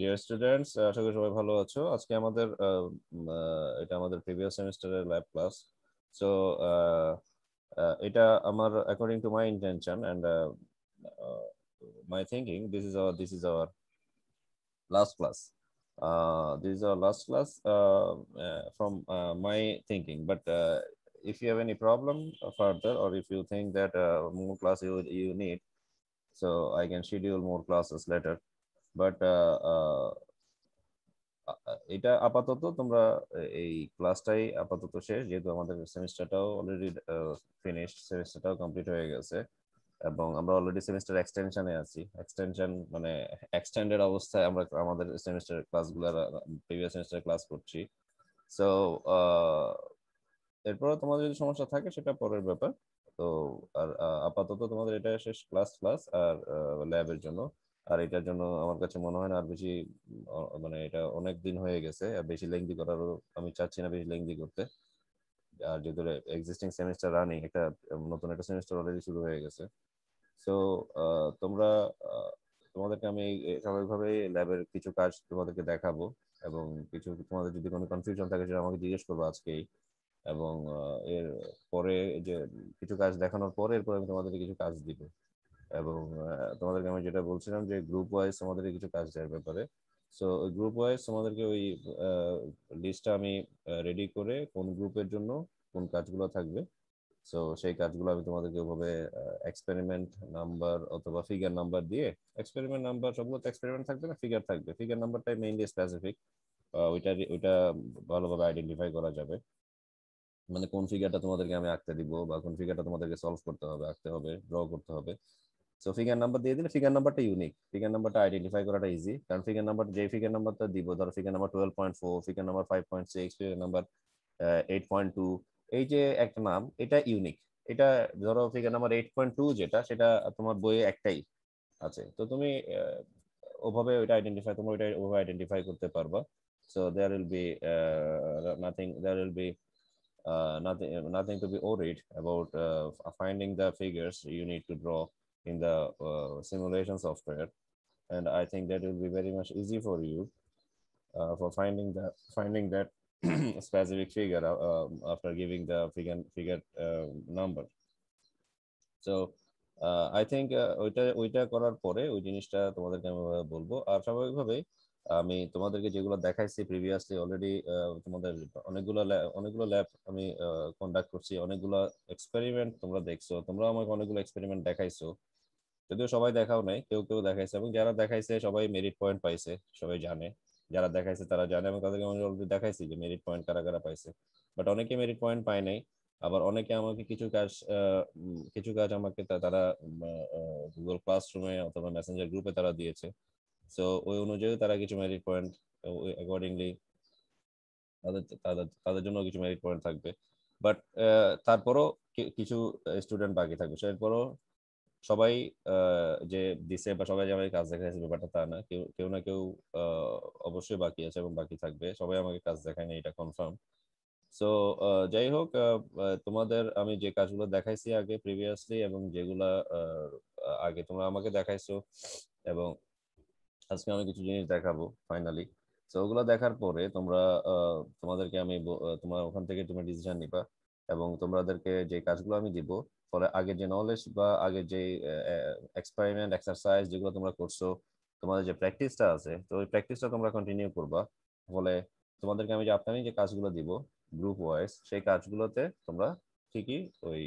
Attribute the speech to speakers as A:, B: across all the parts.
A: Dear students আশা করি সবাই ভালো আছো আজকে আমাদের এটা আমাদের প্রিভিয়াস সেমিস্টারের ল্যাব ক্লাস সো এটা আমার according to my intention and my thinking this is our this is our last class this is our last class from my thinking but if you have any problem further or if you think that uh, more classes you, you need so i can schedule more classes later but uh, uh, uh, এটা আপাতত তোমরা এই ক্লাসটাই আপাতত শেষ যেহেতু আমাদের সেমিস্টারটাও already finished সেমিস্টারটাও কমপ্লিট হয়ে গেছে এবং আমরা অলরেডি সেমিস্টার এক্সটেনশনে আছি এক্সটেনশন মানে এক্সটেন্ডেড অবস্থায় আমরা আমাদের সেমিস্টার ক্লাসগুলো প্রিভিয়াস সেমিস্টার ক্লাস করছি সো এরপরে তোমাদের যদি সমস্যা থাকে সেটা পরের ব্যাপার তো আর আপাতত তোমাদের এটা শেষ ক্লাস ক্লাস আর ল্যাবের জন্য আর এটার জন্য আমার কাছে মনে হয় না আর বেশি মানে এটা অনেক দিন হয়ে গেছে আর বেশি লেংদি করারও আমি চাচ্ছি না বেশি লেংদি করতে আর যেহেতু এক্সিস্টিং সেমিস্টার রানিং একটা নতুন একটা সেমিস্টার অলরেডি শুরু হয়ে গেছে সো তোমরা তোমাদেরকে আমি স্বাভাবিকভাবে ল্যাবের কিছু কাজ তোমাদেরকে দেখাবো এবং কিছু তোমাদের যদি কোনো কনফিউশন থাকে সেটা আমাকে জিজ্ঞেস করবো আজকেই এবং এর পরে যে কিছু কাজ দেখানোর পরে এরপরে আমি তোমাদেরকে কিছু কাজ দিব এবং তোমাদেরকে আমি যেটা বলছিলাম যে গ্রুপ ওয়াইজ আমাদের কিছু কাজ দেওয়ার ব্যাপারে সো গ্রুপ ওয়াইজ তোমাদেরকে ওই লিস্টটা আমি রেডি করে কোন গ্রুপের জন্য কোন কাজগুলো থাকবে সো সেই কাজগুলো আমি তোমাদেরকে ওভাবে এক্সপেরিমেন্ট নাম্বার অথবা ফিগার নাম্বার দিয়ে এক্সপেরিমেন্ট নাম্বার সবগুলো তো এক্সপেরিমেন্ট থাকবে না ফিগার থাকবে ফিগার নাম্বারটাই মেইনলি স্পেসিফিক ওইটা ওইটা ভালোভাবে আইডেন্টিফাই করা যাবে মানে কোন ফিগারটা তোমাদেরকে আমি আঁকতে দিব বা কোন ফিগারটা তোমাদেরকে সলভ করতে হবে আঁকতে হবে ড্র করতে হবে সো ফিগার নাম্বার দিয়ে দিলে ফিগার নাম্বারটা ইউনিক ফিগার নাম্বারটা আইডেন্টিফাই করাটা ইজি কারণ ফিগার নাম্বার যে ফিগার নাম্বারটা দিব ধরো figure number twelve point four figure number five point six figure number eight point two এই যে একটা নাম এটা ইউনিক এটা ধরো figure number eight point two যেটা সেটা তোমার বইয়ে একটাই আছে তো তুমি ওভাবে ওইটা আইডেন্টিফাই তোমার ওইটা ওভাবে আইডেন্টিফাই করতে পারবা so there will be nothing there will be nothing nothing to be worried about finding the figures you need to draw in the uh, simulation software. And I think that will be very much easy for you uh, for finding that finding that specific figure um, after giving the figure, figure uh, number. So I think ওইটা ওইটা করার পরে ওই জিনিসটা তোমাদেরকে আমি বলবো আর স্বাভাবিকভাবেই আমি তোমাদেরকে যেগুলো দেখাইছি প্রিভিয়াসলি অলরেডি তোমাদের অনেকগুলো অনেকগুলো ল্যাব আমি কন্ডাক্ট করছি অনেকগুলো এক্সপেরিমেন্ট তোমরা দেখছো তোমরা আমাকে অনেকগুলো এক্সপেরিমেন্ট দেখাইছো যদিও সবাই দেখাও নাই কেউ কেউ দেখাইছে এবং যারা দেখাইছে সবাই মেরিট পয়েন্ট পাইছে সবাই জানে যারা দেখাইছে তারা জানে এবং তাদেরকে আমি অলরেডি দেখাইছি যে মেরিট পয়েন্ট কারা কারা পাইছে বাট অনেকে মেরিট পয়েন্ট পায় নাই আবার অনেকে আমাকে কিছু কাজ কিছু কাজ আমাকে তারা গুগল ক্লাসরুমে অথবা মেসেঞ্জার গ্রুপে তারা দিয়েছে সো ওই অনুযায়ী তারা কিছু মেরিট পয়েন্ট অ্যাকর্ডিংলি তাদের তাদের তাদের জন্য কিছু মেরিট পয়েন্ট থাকবে বাট তারপরও কিছু স্টুডেন্ট বাকি থাকবে সো এরপরও সবাই যে দিছে বা সবাই যে কাজ দেখাইছে ব্যাপারটা তা না কেউ কেউ না কেউ অবশ্যই বাকি আছে এবং বাকি থাকবে সবাই আমাকে কাজ দেখায় না এটা কনফার্ম সো যাই হোক তোমাদের আমি যে কাজগুলো দেখাইছি আগে প্রিভিয়াসলি এবং যেগুলা আগে তোমরা আমাকে দেখাইছো এবং আজকে আমি কিছু জিনিস দেখাবো ফাইনালি তো ওগুলো দেখার পরে তোমরা তোমাদেরকে আমি তোমার ওখান থেকে তুমি ডিসিশন নিবা এবং তোমাদেরকে যে কাজগুলো আমি দিব ফলে আগে যে নলেজ বা আগে যে এক্সপেরিমেন্ট এক্সারসাইজ যেগুলো তোমরা করছো তোমাদের যে প্র্যাকটিসটা আছে তো ওই প্র্যাকটিসটা তোমরা কন্টিনিউ করবা ফলে তোমাদেরকে আমি যে আপনারই যে কাজগুলো দিব গ্রুপ ওয়াইজ সেই কাজগুলোতে তোমরা ঠিকই ওই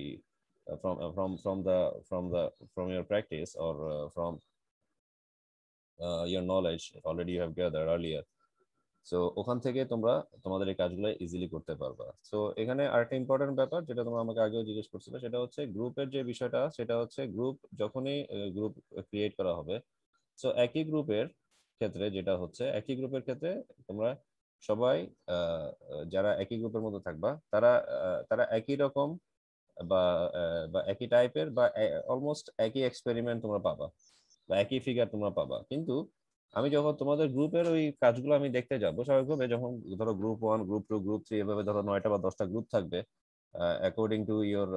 A: from from from the from the from your practice or uh, from uh, your knowledge already have so ওখান থেকে তোমরা তোমাদের এই কাজগুলো ইজিলি করতে পারবা সো এখানে আরেকটা ইম্পর্টেন্ট ব্যাপার যেটা তোমরা আমাকে আগেও জিজ্ঞেস করছিলে সেটা হচ্ছে গ্রুপের যে বিষয়টা সেটা হচ্ছে গ্রুপ যখনই গ্রুপ ক্রিয়েট করা হবে সো একই গ্রুপের ক্ষেত্রে যেটা হচ্ছে একই গ্রুপের ক্ষেত্রে তোমরা সবাই যারা একই গ্রুপের মধ্যে থাকবা তারা তারা একই রকম বা বা একই টাইপের বা অলমোস্ট একই এক্সপেরিমেন্ট তোমরা পাবা বা একই ফিগার তোমরা পাবা কিন্তু আমি যখন তোমাদের গ্রুপের ওই কাজগুলো আমি দেখতে যাবো স্বাভাবিকভাবে যখন ধরো group one group two group three এভাবে ধরো নয়টা বা দশটা গ্রুপ থাকবে according to your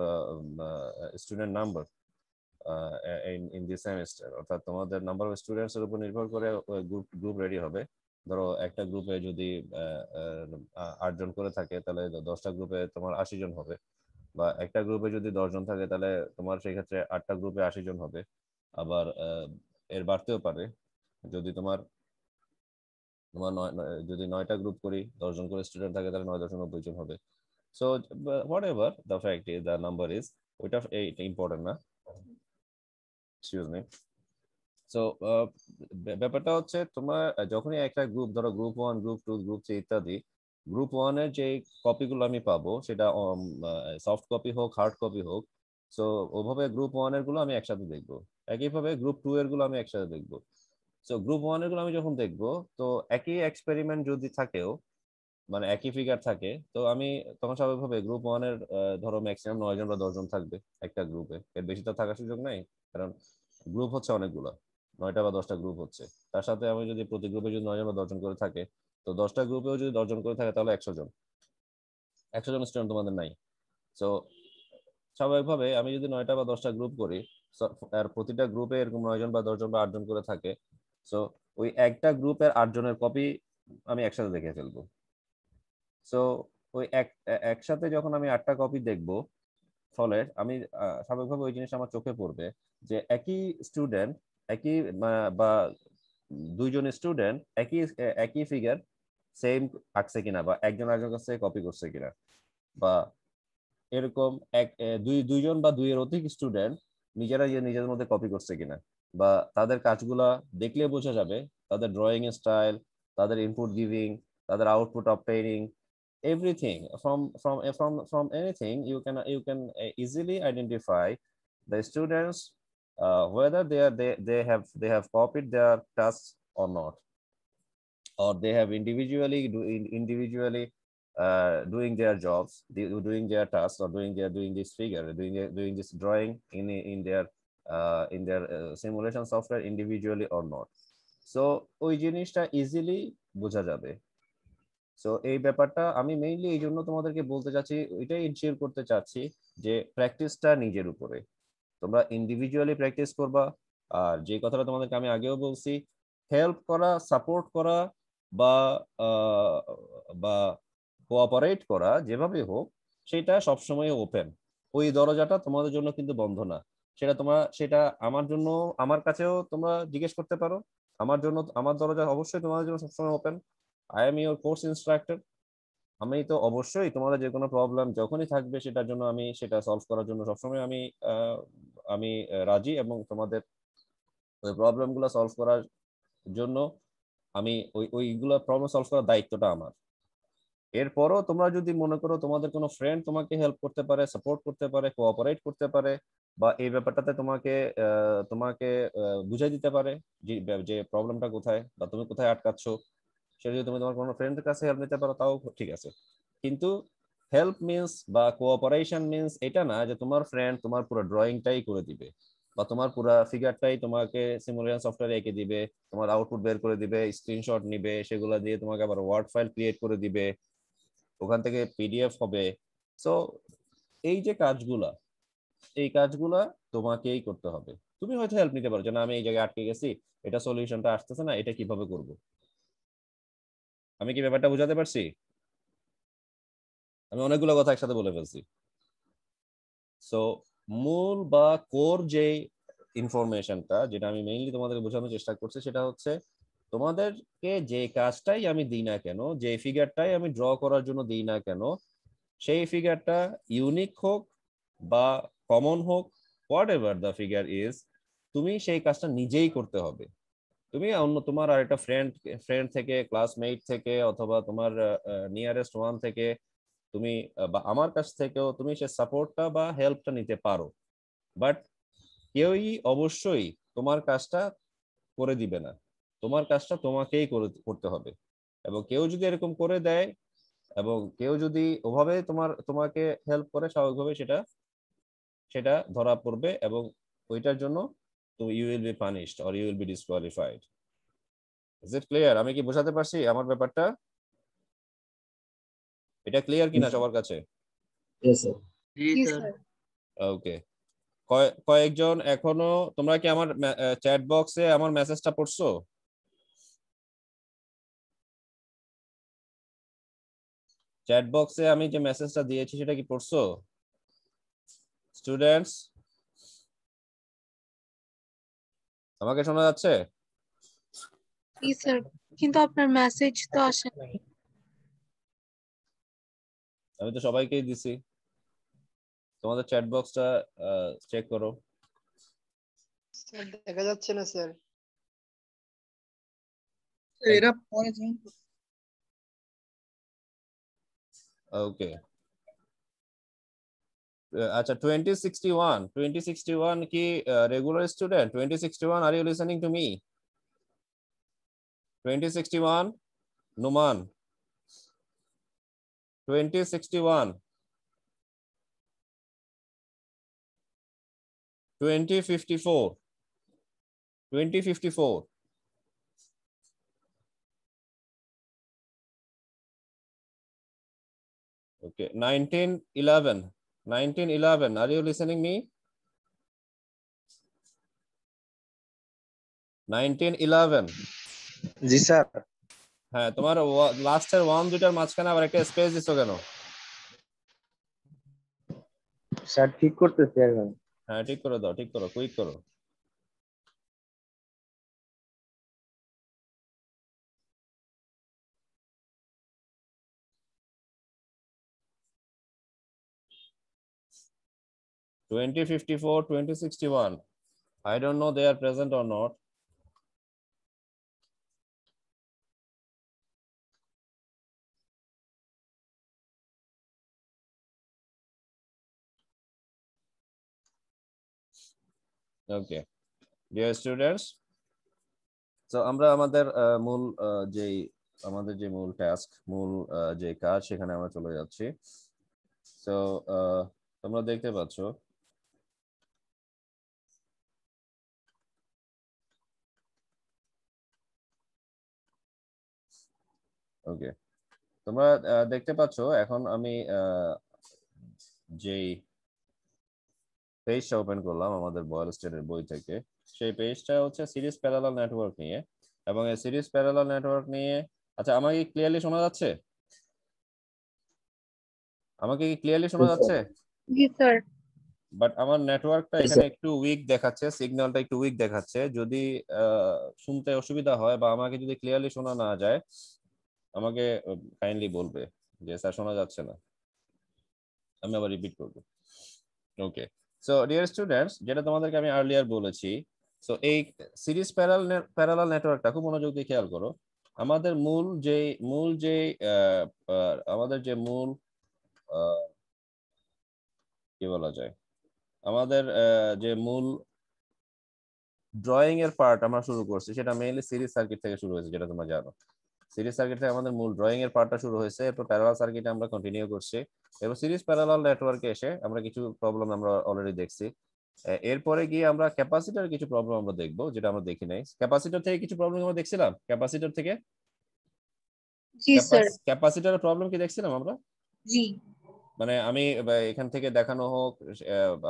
A: student number in the semester অর্থাৎ তোমাদের নাম্বার অফ স্টুডেন্টস এর উপর নির্ভর করে গ্রুপ গ্রুপ রেডি হবে ধরো একটা গ্রুপে যদি আটজন করে থাকে তাহলে দশটা গ্রুপে তোমার আশি জন হবে বা একটা গ্রুপে যদি দশজন থাকে তাহলে তোমার সেই ক্ষেত্রে আটটা গ্রুপে আশি জন হবে আবার এর বাড়তেও পারে যদি তোমার তোমার যদি নয়টা গ্রুপ করি দশজন করে স্টুডেন্ট থাকে তাহলে নয় দশজন নব্বই জন হবে so whatever the fact is the number is ওইটা এইটা ইম্পর্টেন্ট না এক্সকিউজ মি সো ব্যাপারটা হচ্ছে তোমার যখনই একটা গ্রুপ ধরো group one group two group three ইত্যাদি গ্রুপ ওয়ানের যে কপিগুলো আমি পাবো সেটা সফট কপি হোক হার্ড কপি হোক সো ওভাবে গ্রুপ ওয়ানের গুলো আমি একসাথে দেখবো একইভাবে গ্রুপ টু এর গুলো আমি একসাথে দেখবো সো গ্রুপ ওয়ান এর গুলো আমি যখন দেখবো তো একই এক্সপেরিমেন্ট যদি থাকেও মানে একই ফিগার থাকে তো আমি তখন স্বাভাবিকভাবে গ্রুপ ওয়ান এর ধরো ম্যাক্সিমাম নয়জন বা দশজন থাকবে একটা গ্রুপে এর বেশি তো থাকার সুযোগ নাই কারণ গ্রুপ হচ্ছে অনেকগুলো নয়টা বা দশটা গ্রুপ হচ্ছে তার সাথে আমি যদি প্রতি গ্রুপে যদি নয়জন বা দশজন করে থাকে তো দশটা গ্রুপেও যদি দশজন করে থাকে তাহলে একশো জন একশো জন স্টুডেন্ট তোমাদের নাই সো স্বাভাবিকভাবে আমি যদি নয়টা বা দশটা গ্রুপ করি আর প্রতিটা গ্রুপে এরকম নয়জন বা দশজন বা আটজন করে থাকে সো ওই একটা গ্রুপের আটজনের কপি আমি একসাথে দেখে ফেলবো সো ওই এক একসাথে যখন আমি আটটা কপি দেখব ফলে আমি স্বাভাবিকভাবে ওই জিনিস আমার চোখে পড়বে যে একই স্টুডেন্ট একই বা দুইজন স্টুডেন্ট একই একই ফিগার সেম আঁকছে কিনা বা একজন আরেকজন কাছে কপি করছে কিনা বা এরকম এক দুই দুইজন বা দুইয়ের অধিক স্টুডেন্ট নিজেরা নিজেদের মধ্যে কপি করছে কিনা বা তাদের কাজগুলা দেখলে বোঝা যাবে তাদের ড্রয়িং স্টাইল তাদের ইনপুট গিভিং তাদের output obtaining everything from from from from anything you can you can easily identify the students whether they are they they have they have copied their tasks or not or they have individually doing individually uh, doing their jobs doing their tasks or doing their doing this figure doing doing this drawing in in their uh, in their uh, simulation software individually or not so ওই জিনিসটা easily বোঝা যাবে so এই ব্যাপারটা আমি mainly এই জন্য তোমাদেরকে বলতে চাচ্ছি এটাই ইনশিওর করতে চাচ্ছি যে প্র্যাকটিসটা নিজের উপরে তোমরা ইন্ডিভিজুয়ালি প্র্যাকটিস করবা আর যে কথাটা তোমাদেরকে আমি আগেও বলছি হেল্প করা সাপোর্ট করা বা বা কোঅপারেট করা যেভাবে হোক সেটা সবসময় ওপেন ওই দরজাটা তোমাদের জন্য কিন্তু বন্ধ না সেটা তোমরা সেটা আমার জন্য আমার কাছেও তোমরা জিজ্ঞেস করতে পারো আমার জন্য আমার দরজা অবশ্যই তোমাদের জন্য সবসময় open I am your course instructor আমি তো অবশ্যই তোমাদের যে কোনো প্রবলেম যখনই থাকবে সেটার জন্য আমি সেটা সলভ করার জন্য সবসময় আমি আমি রাজি এবং তোমাদের ওই প্রবলেমগুলো সলভ করার জন্য আমি ওই ওইগুলো প্রবলেম সলভ করার দায়িত্বটা আমার এরপরও তোমরা যদি মনে করো তোমাদের কোনো ফ্রেন্ড তোমাকে হেল্প করতে পারে সাপোর্ট করতে পারে কোঅপারেট করতে পারে বা এই ব্যাপারটাতে তোমাকে তোমাকে বুঝাই দিতে পারে যে প্রবলেমটা কোথায় বা তুমি কোথায় আটকাচ্ছ সেটা যদি তুমি তোমার কোনো ফ্রেন্ডের কাছে হেল্প নিতে পারো তাও ঠিক আছে কিন্তু হেল্প মিন্স বা কোঅপারেশন মিন্স এটা না যে তোমার ফ্রেন্ড তোমার পুরো ড্রয়িংটাই করে দিবে বা তোমার পুরো ফিগারটাই তোমাকে সিমুলেশন সফটওয়্যারে এঁকে দিবে তোমার আউটপুট বের করে দিবে স্ক্রিনশট নিবে সেগুলো দিয়ে তোমাকে আবার ওয়ার্ড ফাইল ক্রিয়েট করে দিবে ওখান থেকে পিডিএফ হবে সো এই যে কাজগুলা এই কাজগুলা তোমাকেই করতে হবে তুমি হয়তো হেল্প নিতে পারো যে না আমি এই জায়গায় আটকে গেছি এটা সলিউশনটা আসতেছে না এটা কিভাবে করব আমি কি ব্যাপারটা বোঝাতে পারছি আমি অনেকগুলো কথা একসাথে বলে ফেলছি সো মূল বা কোর যে ইনফরমেশনটা যেটা আমি মেইনলি তোমাদের বোঝানোর চেষ্টা করছি সেটা হচ্ছে তোমাদেরকে যে কাজটাই আমি দিই না কেন যে ফিগারটাই আমি ড্র করার জন্য দিই না কেন সেই ফিগারটা ইউনিক হোক বা কমন হোক whatever the figure is তুমি সেই কাজটা নিজেই করতে হবে তুমি অন্য তোমার আর একটা ফ্রেন্ড ফ্রেন্ড থেকে ক্লাসমেট থেকে অথবা তোমার নিয়ারেস্ট ওয়ান থেকে তুমি বা আমার কাছ থেকেও তুমি সে সাপোর্টটা বা হেল্পটা নিতে পারো বাট কেউই অবশ্যই তোমার কাজটা করে দিবে না তোমার কাজটা তোমাকেই করতে হবে এবং কেউ যদি এরকম করে দেয় এবং কেউ যদি ওভাবে তোমার তোমাকে হেল্প করে স্বাভাবিকভাবে সেটা সেটা ধরা পড়বে এবং ওইটার জন্য তো you will be punished or you will be disqualified is it clear আমি কি বোঝাতে পারছি আমার ব্যাপারটা এটা ক্লিয়ার কিনা সবার কাছে ওকে কয়েকজন এখনো তোমরা কি আমার চ্যাট বক্সে আমার মেসেজটা পড়ছো চ্যাট বক্সে আমি যে মেসেজটা দিয়েছি সেটা কি পড়ছো স্টুডেন্টস আমাকে শোনা যাচ্ছে
B: কিন্তু আপনার মেসেজ তো আসে
A: আমি তো সবাইকেই দিছি তোমাদের চ্যাট বক্সটা চেক করো
B: দেখা যাচ্ছে না স্যার এরা পরে জয়েন
A: ওকে Uh, अच्छा 2061 2061 की regular student 2061 are you listening to me 2061 Numan
B: 2061 2054 2054
A: okay 1911 1911 are you listening me 1911 জি স্যার হ্যাঁ তোমার লাস্টের ওয়ান দুইটার মাঝখানে আবার একটা স্পেস দিছো কেন
B: স্যার ঠিক করতেছি এখন হ্যাঁ ঠিক করে দাও ঠিক করো কুইক করো 2054, 2061. I don't know they are present or not.
A: Okay dear students তো আমরা আমাদের মূল যে আমাদের যে মূল টাস্ক মূল যে কাজ সেখানে আমরা চলে যাচ্ছি তো তোমরা দেখতে পাচ্ছ ওকে তোমরা দেখতে পাচ্ছ এখন আমি যেই পেজটা ওপেন করলাম আমাদের বয়েল স্টেটের বই থেকে সেই পেজটা হচ্ছে সিরিজ প্যারালাল নেটওয়ার্ক নিয়ে এবং এই সিরিজ প্যারালাল নেটওয়ার্ক নিয়ে আচ্ছা আমাকে কি ক্লিয়ারলি শোনা যাচ্ছে আমাকে কি ক্লিয়ারলি শোনা যাচ্ছে জি স্যার বাট আমার নেটওয়ার্কটা এখানে একটু উইক দেখাচ্ছে সিগন্যালটা একটু উইক দেখাচ্ছে যদি শুনতে অসুবিধা হয় বা আমাকে যদি ক্লিয়ারলি শোনা না যায় আমাকে কাইন্ডলি বলবে যে স্যার শোনা যাচ্ছে না আমি আবার রিপিট করব ওকে সো ডিয়ার স্টুডেন্টস যেটা তোমাদেরকে আমি আর্লিয়ার বলেছি সো এই সিরিজ প্যারাল প্যারালাল নেটওয়ার্কটা খুব মনোযোগ দিয়ে খেয়াল করো আমাদের মূল যে মূল যে আমাদের যে মূল কি বলা যায় আমাদের যে মূল ড্রয়িং এর পার্ট আমরা শুরু করছি সেটা মেইনলি সিরিজ সার্কিট থেকে শুরু হয়েছে যেটা তোমরা জানো সিরিজ সার্কিট থেকে আমাদের মূল ড্রয়িং এর পার্টটা শুরু হয়েছে এরপর প্যারালাল সার্কিট আমরা কন্টিনিউ করছি এবং সিরিজ প্যারালাল নেটওয়ার্কে এসে আমরা কিছু প্রবলেম আমরা অলরেডি দেখছি এরপরে গিয়ে আমরা ক্যাপাসিটার কিছু প্রবলেম আমরা দেখবো যেটা আমরা দেখি নাই ক্যাপাসিটার থেকে কিছু প্রবলেম আমরা দেখছিলাম ক্যাপাসিটার থেকে ক্যাপাসিটার প্রবলেম কি দেখছিলাম আমরা জি মানে আমি এখান থেকে দেখানো হোক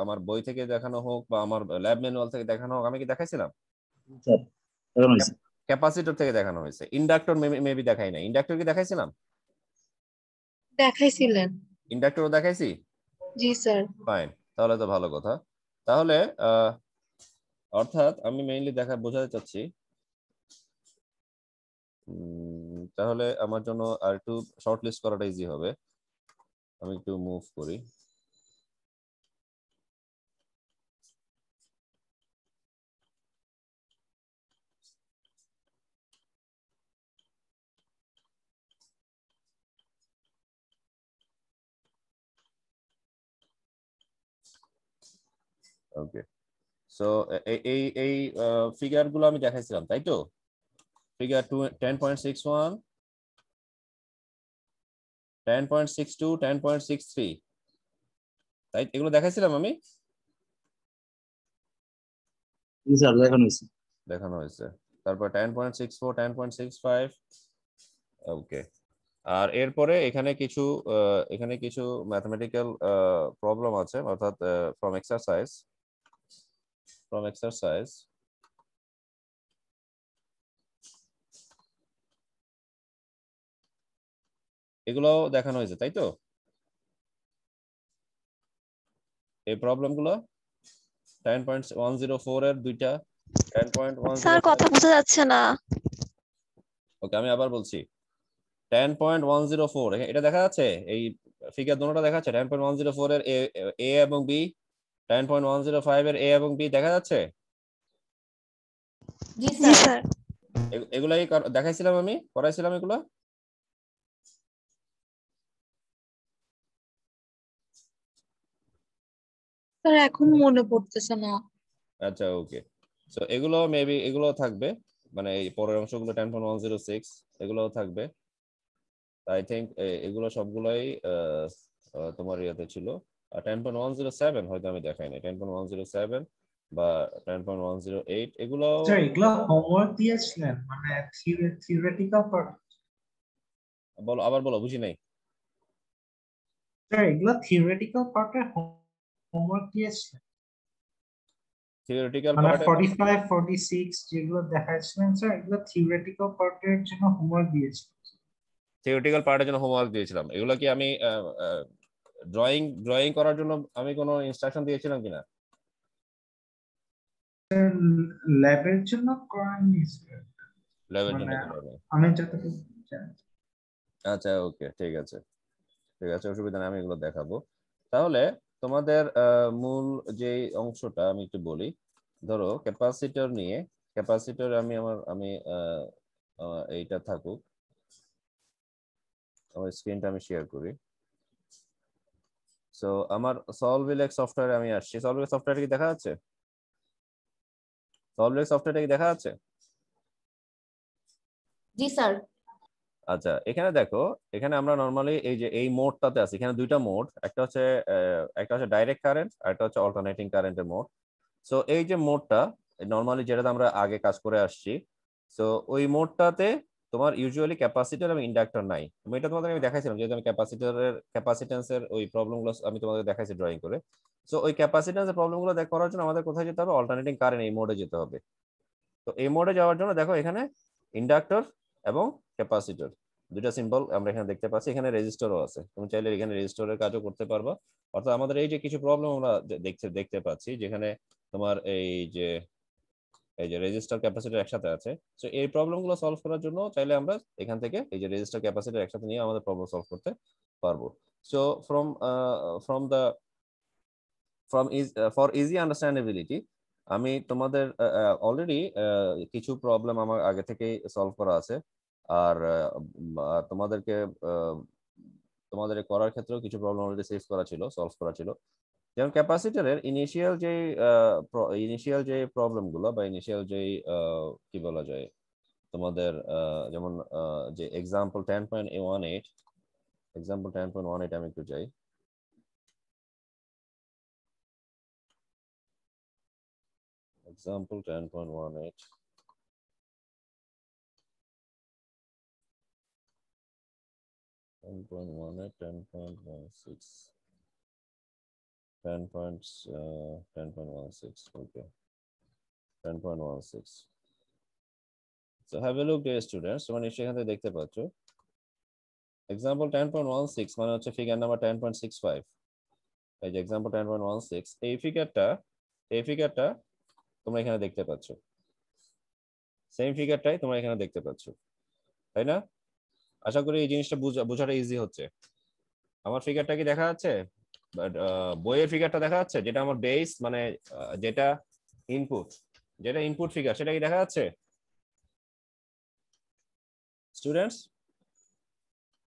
A: আমার বই থেকে দেখানো হোক বা আমার ল্যাব ম্যানুয়াল থেকে দেখানো হোক আমি কি দেখাইছিলাম ক্যাপাসিটর থেকে দেখানো হয়েছে ইন্ডাক্টর মেবি দেখাই না ইন্ডাক্টর কি দেখাইছিলাম
B: দেখাইছিলেন
A: ইন্ডাক্টর দেখাইছি জি স্যার ফাইন তাহলে তো ভালো কথা তাহলে অর্থাৎ আমি মেইনলি দেখা বোঝাতে চাচ্ছি তাহলে আমার জন্য আর একটু শর্ট লিস্ট করাটা ইজি হবে আমি একটু মুভ করি ওকে সো এই এই ফিগার গুলো আমি দেখাইছিলাম তাই তো figure two ten point six one ten point six two ten point six three তাই এগুলো দেখাইছিলাম আমি দেখানো হয়েছে তারপর ten point six four ten point six five okay আর এরপরে এখানে কিছু এখানে কিছু ম্যাথমেটিক্যাল প্রবলেম আছে অর্থাৎ ফ্রম এক্সারসাইজ from exercise.
B: এগুলো দেখানো হয়েছে তাই তো
A: এই প্রবলেমগুলো 10.104 এর দুইটা 10.1 স্যার কথা
B: বোঝা যাচ্ছে না
A: ওকে আমি আবার বলছি 10.104 এটা দেখা যাচ্ছে এই ফিগার দুটোটা দেখা যাচ্ছে 10.104 এর এ এবং B ten point one zero five এর এ এবং বি দেখা যাচ্ছে জি স্যার এগুলাই
B: দেখাইছিলাম আমি করাইছিলাম এগুলো স্যার এখন মনে পড়তেছে না
A: আচ্ছা ওকে সো এগুলো মেবি এগুলো থাকবে মানে এই পরের অংশগুলো ten point one zero six এগুলোও থাকবে আই থিংক এগুলো সবগুলোই তোমার ইয়েতে ছিল ten point one zero seven হয়তো আমি দেখাইনি টেন পয়েন্ট ওয়ান সেভেন বা ten point one zero eight এগুলো
B: হোমওয়ার্ক দিয়েছিলেন মানে থিওরিটিক্যাল
A: বলো আবার বলো বুঝি নাই
B: স্যার এগুলো থিওরিটিক্যাল পার্টে হোমওয়ার্ক দিয়েছিলেন
A: থিওরিটিক্যাল পার্টে 45
B: 46 যেগুলো দেখাইছিলেন স্যার এগুলো থিওরিটিক্যাল পার্টের জন্য হোমওয়ার্ক দিয়েছিলেন
A: থিওরিটিক্যাল পার্টের জন্য হোমওয়ার্ক দিয়েছিলাম এগুলো কি আমি ড্রয়িং ড্রয়িং করার জন্য আমি কোনো ইনস্ট্রাকশন দিয়েছিলাম কিনা
B: ল্যাবের জন্য করাইনি
A: ল্যাবের জন্য মানে আমি আচ্ছা ওকে ঠিক আছে ঠিক আছে অসুবিধা নেই আমি এগুলো দেখাবো তাহলে তোমাদের মূল যে অংশটা আমি একটু বলি ধরো ক্যাপাসিটর নিয়ে ক্যাপাসিটর আমি আমার আমি এইটা থাকুক আমার স্ক্রিনটা আমি শেয়ার করি সো আমার সলভিলেক্স সফটওয়্যারে আমি আসছি সলভিলেক্স সফটওয়্যার কি দেখা যাচ্ছে সলভিলেক্স সফটওয়্যার কি দেখা যাচ্ছে জি স্যার আচ্ছা এখানে দেখো এখানে আমরা নরমালি এই যে এই মোডটাতে আছি এখানে দুইটা মোড একটা হচ্ছে একটা হচ্ছে ডাইরেক্ট কারেন্ট আর একটা হচ্ছে অল্টারনেটিং কারেন্টের মোড সো এই যে মোডটা নরমালি যেটাতে আমরা আগে কাজ করে আসছি সো ওই মোডটাতে তোমার ইউজুয়ালি ক্যাপাসিটার এবং ইন্ডাক্টর নাই আমি এটা তোমাদের আমি দেখাইছিলাম যেহেতু আমি ক্যাপাসিটারের ক্যাপাসিটেন্সের ওই প্রবলেমগুলো আমি তোমাদের দেখাইছি ড্রয়িং করে সো ওই ক্যাপাসিটেন্সের প্রবলেমগুলো দেখ করার জন্য আমাদের কোথায় যেতে হবে অল্টারনেটিং কারেন্ট এই মোডে যেতে হবে তো এই মোডে যাওয়ার জন্য দেখো এখানে ইন্ডাক্টর এবং ক্যাপাসিটর দুটা সিম্বল আমরা এখানে দেখতে পাচ্ছি এখানে রেজিস্টরও আছে তুমি চাইলে এখানে রেজিস্টরের কাজও করতে পারবা অর্থাৎ আমাদের এই যে কিছু প্রবলেম আমরা দেখতে দেখতে পাচ্ছি যেখানে তোমার এই যে এই যে রেজিস্টার ক্যাপাসিটার একসাথে আছে সো এই প্রবলেমগুলো সলভ করার জন্য চাইলে আমরা এখান থেকে এই যে রেজিস্টার ক্যাপাসিটার একসাথে নিয়ে আমাদের প্রবলেম সলভ করতে পারবো so from from the from is for easy understandability আমি তোমাদের অলরেডি কিছু প্রবলেম আমার আগে থেকেই সলভ করা আছে আর তোমাদেরকে তোমাদের করার ক্ষেত্রেও কিছু প্রবলেম অলরেডি সেভ করা ছিল সলভ করা ছিল যেমন ক্যাপাসিটরের ইনিশিয়াল যে ইনিশিয়াল যে প্রবলেমগুলো বা ইনিশিয়াল যে কি বলা যায় তোমাদের যেমন যে example ten point one eight example ten point one eight আমি একটু যাই
B: example 10.18 10.18
A: six 10 points, uh, 10.16, okay. 10.16. So have a look dear students, মানে সেখান থেকে দেখতে পাচ্ছ এক্সাম্পল 10.16 মানে হচ্ছে ফিগার নাম্বার 10.65 এই যে এক্সাম্পল 10.16 এই ফিগারটা এই ফিগারটা তোমরা এখানে দেখতে পাচ্ছ সেম ফিগারটাই তোমরা এখানে দেখতে পাচ্ছ তাই না আশা করি এই জিনিসটা বোঝাটা ইজি হচ্ছে আমার ফিগারটা কি দেখা যাচ্ছে Uh, বইয়ের ফিগারটা দেখা যাচ্ছে যেটা আমার বেস মানে যেটা ইনপুট যেটা ইনপুট ফিগার সেটা কি দেখা যাচ্ছে স্টুডেন্টস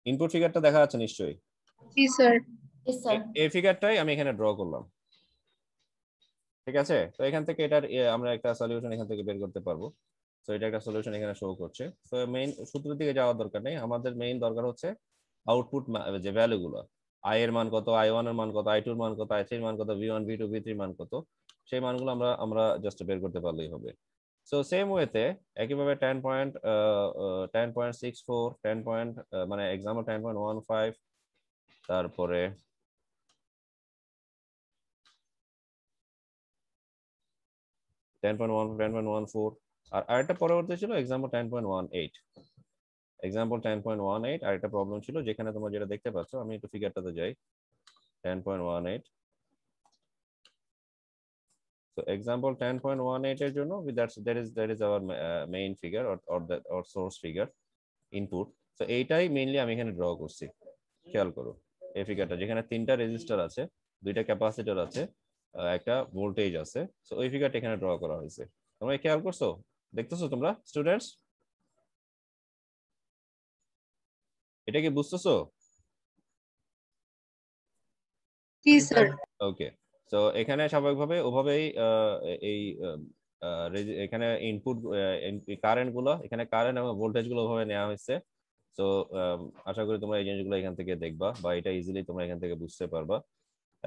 A: ইনপুট ফিগারটা দেখা যাচ্ছে নিশ্চয়ই জি স্যার এই ফিগারটাই আমি এখানে ড্র করলাম ঠিক আছে তো এখান থেকে এটার আমরা একটা সলিউশন এখান থেকে বের করতে পারবো তো এটা একটা সলিউশন এখানে শো করছে তো মেইন সূত্রের দিকে যাওয়ার দরকার নেই আমাদের মেইন দরকার হচ্ছে আউটপুট যে ভ্যালুগুলো আই এর মান কত আই ওয়ান এর মান কত আই টুর মান কত আই থ্রির মান কত V one V two V থ্রির মান কত সেই মানগুলো আমরা আমরা জাস্ট বের করতে পারলেই হবে সো সেম ওয়েতে একইভাবে ten point ten point six four ten point মানে example ten point one five তারপরে ten point one ten point one four আর আরেকটা পরবর্তী ছিল example ten point one eight example ten point one eight আর একটা প্রবলেম ছিল যেখানে তোমরা যেটা দেখতে পাচ্ছ আমি একটু ফিগারটাতে যাই ten point one eight So example 10.18 এর জন্য এইট এর জন্য that is our source figure input তো এইটাই মেইনলি আমি এখানে ড্র করছি খেয়াল করো এই ফিগারটা যেখানে তিনটা রেজিস্টার আছে দুইটা ক্যাপাসিটর আছে একটা ভোল্টেজ আছে সো ওই ফিগারটা এখানে ড্র করা হয়েছে তোমরা খেয়াল করছো দেখতেছো তোমরা স্টুডেন্টস এটা কি বুঝতেছো জি স্যার ওকে তো এখানে স্বাভাবিকভাবে ওভাবেই এই এখানে ইনপুট কারেন্ট গুলো এখানে কারেন্ট এবং ভোল্টেজ গুলো ওভাবে নেওয়া হয়েছে তো আশা করি তোমরা এই জিনিসগুলো এখান থেকে দেখবা বা এটা ইজিলি তোমরা এখান থেকে বুঝতে পারবা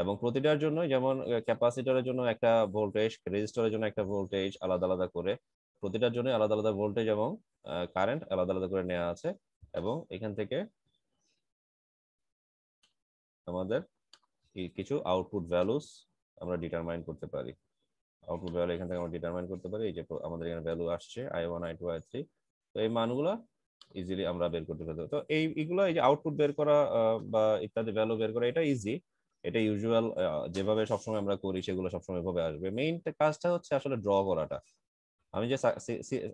A: এবং প্রতিটার জন্য যেমন ক্যাপাসিটরের জন্য একটা ভোল্টেজ রেজিস্টরের জন্য একটা ভোল্টেজ আলাদা আলাদা করে প্রতিটার জন্য আলাদা আলাদা ভোল্টেজ এবং কারেন্ট আলাদা আলাদা করে নেওয়া আছে এবং এখান থেকে আমাদের কিছু আউটপুট ভ্যালুস আমরা ডিটারমাইন করতে পারি আউটপুট ভ্যালু এখান থেকে আমরা ডিটারমাইন করতে পারি এই যে আমাদের এখানে ভ্যালু আসছে I one I two I three তো এই মানগুলো ইজিলি আমরা বের করতে পারি তো এই এইগুলো এই যে আউটপুট বের করা বা ইত্যাদি ভ্যালু বের করা এটা ইজি এটা ইউজুয়াল যেভাবে সবসময় আমরা করি সেগুলো সবসময় এভাবে আসবে মেইন কাজটা হচ্ছে আসলে ড্র করাটা আমি যে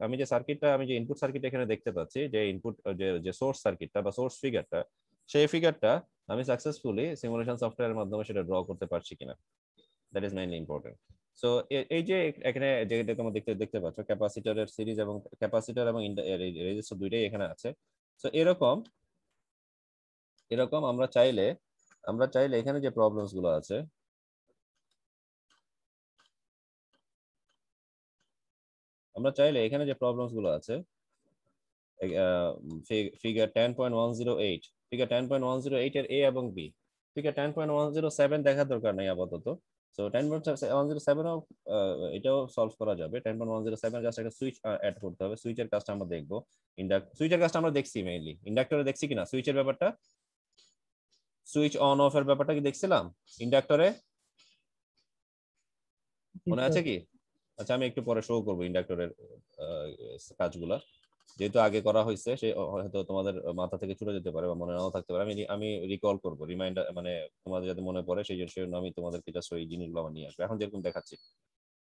A: আমি যে সার্কিটটা আমি যে ইনপুট সার্কিট এখানে দেখতে পাচ্ছি যে ইনপুট যে সোর্স সার্কিটটা বা সোর্স ফিগারটা সেই ফিগারটা আমি সাকসেসফুলি সিমুলেশন সফটওয়্যারের মাধ্যমে সেটা ড্র করতে পারছি কিনা that is mainly important so এই যে এখানে যেটা তোমরা দেখতে দেখতে পাচ্ছ ক্যাপাসিটরের সিরিজ এবং ক্যাপাসিটর এবং রেজিস্টার দুইটাই এখানে আছে সো এরকম এরকম আমরা চাইলে আমরা চাইলে এখানে যে প্রবলেমস গুলো আছে আমরা চাইলে এখানে যে প্রবলেমস গুলো আছে figure ten point one zero eight figure ten point one zero eight এর এ এবং B figure ten point one zero seven দেখার দরকার নেই আপাতত সো 10.107 ওয়ান এটাও সলভ করা যাবে ten point one zero seven just একটা সুইচ অ্যাড করতে হবে সুইচের কাজটা আমরা দেখবো ইন্ডাক্টর সুইচের কাজটা আমরা দেখছি মেইনলি ইন্ডাক্টরে দেখছি কিনা সুইচের ব্যাপারটা সুইচ অন অফ এর ব্যাপারটা কি দেখছিলাম ইন্ডাক্টরে মনে আছে কি আচ্ছা আমি একটু পরে শো করবো ইন্ডাক্টরের কাজগুলা যেহেতু আগে করা হয়েছে সে হয়তো তোমাদের মাথা থেকে ছুটে যেতে পারে বা মনে নাও থাকতে পারে আমি আমি রিকল করবো রিমাইন্ডার মানে তোমাদের যাতে মনে পড়ে সেই জন্য আমি তোমাদেরকে জাস্ট ওই জিনিসগুলো আমার নিয়ে আসবো এখন যেরকম দেখাচ্ছি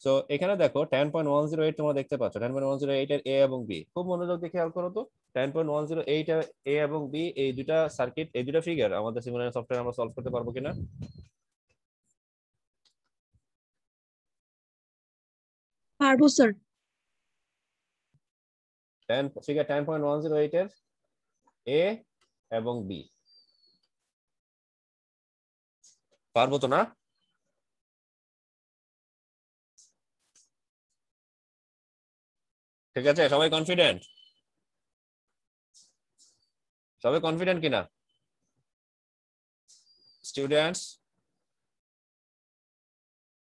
A: তো এখানে দেখো ten point one zero eight তোমরা দেখতে পাচ্ছ ten point one zero eight এর এ এবং বি খুব মনোযোগ দিয়ে খেয়াল করো তো ten point one zero eight A এবং বি এই দুটা সার্কিট এই দুটা ফিগার আমাদের সিমুলেশন সফটওয়্যার আমরা সলভ করতে পারবো কিনা পারবো sir ten figure ten point one zero এইটের এ এবং বি
B: পারবো তো না ঠিক আছে সবাই কনফিডেন্ট সবাই কনফিডেন্ট কিনা স্টুডেন্টস